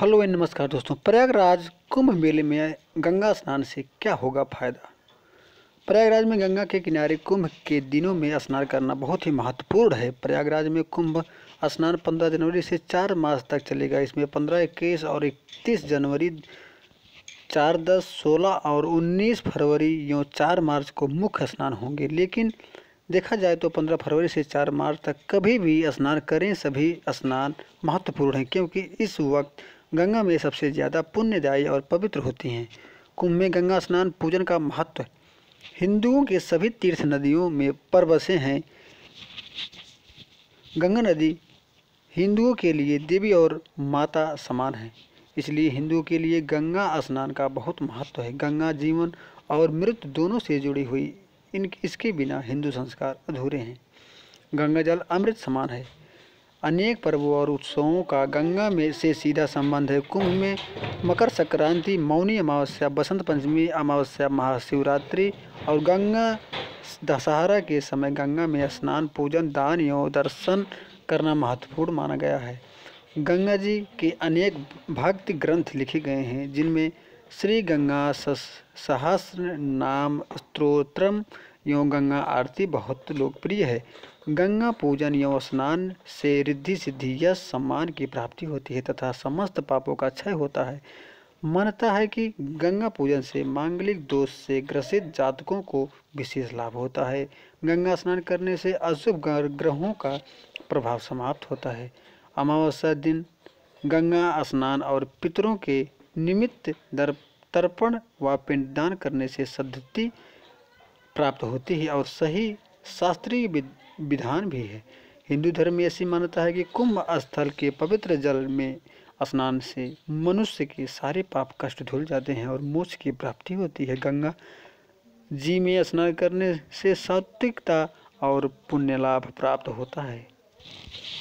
hello and नमस्कार दोस्तों प्रयागराज कुंभ मेले में गंगा स्नान से क्या होगा फायदा प्रयागराज में गंगा के किनारे कुंभ के दिनों में स्नान करना बहुत ही महत्वपूर्ण है प्रयागराज में कुंभ स्नान 15 जनवरी से 4 मार्च तक चलेगा इसमें 15 इक्कीस और 31 जनवरी 4 दस 16 और 19 फरवरी यों 4 मार्च को मुख्य स्नान होंगे लेकिन देखा जाए तो 15 फरवरी से 4 मार्च तक कभी भी स्नान करें सभी स्नान महत्वपूर्ण हैं क्योंकि इस वक्त गंगा में सबसे ज़्यादा पुण्यदायी और पवित्र होती हैं कुंभ में गंगा स्नान पूजन का महत्व हिंदुओं के सभी तीर्थ नदियों में पर बसे हैं गंगा नदी हिंदुओं के लिए देवी और माता समान है इसलिए हिंदुओं के लिए गंगा स्नान का बहुत महत्व है गंगा जीवन और मृत दोनों से जुड़ी हुई इन इसके बिना हिंदू संस्कार अधूरे हैं गंगा जल अमृत समान है अनेक पर्वों और उत्सवों का गंगा में से सीधा संबंध है कुंभ में मकर संक्रांति मौनी अमावस्या बसंत पंचमी अमावस्या महाशिवरात्रि और गंगा दशहरा के समय गंगा में स्नान पूजन दान एवं दर्शन करना महत्वपूर्ण माना गया है गंगा जी के अनेक भक्ति ग्रंथ लिखे गए हैं जिनमें श्री गंगा सहस्र नाम स्त्रोत्रम एवं गंगा आरती बहुत लोकप्रिय है गंगा पूजन एवं स्नान से रिद्धि सिद्धि या सम्मान की प्राप्ति होती है तथा समस्त पापों का क्षय होता है मानता है कि गंगा पूजन से मांगलिक दोष से ग्रसित जातकों को विशेष लाभ होता है गंगा स्नान करने से अशुभ ग्रहों का प्रभाव समाप्त होता है अमावस्या दिन गंगा स्नान और पितरों के निमित्त तर्पण व पिंडदान करने से सद्धति प्राप्त होती है और सही शास्त्रीय विधान भी है हिंदू धर्म में ऐसी मान्यता है कि कुंभ स्थल के पवित्र जल में स्नान से मनुष्य के सारे पाप कष्ट धुल जाते हैं और मोक्ष की प्राप्ति होती है गंगा जी में स्नान करने से सात्विकता और पुण्य लाभ प्राप्त होता है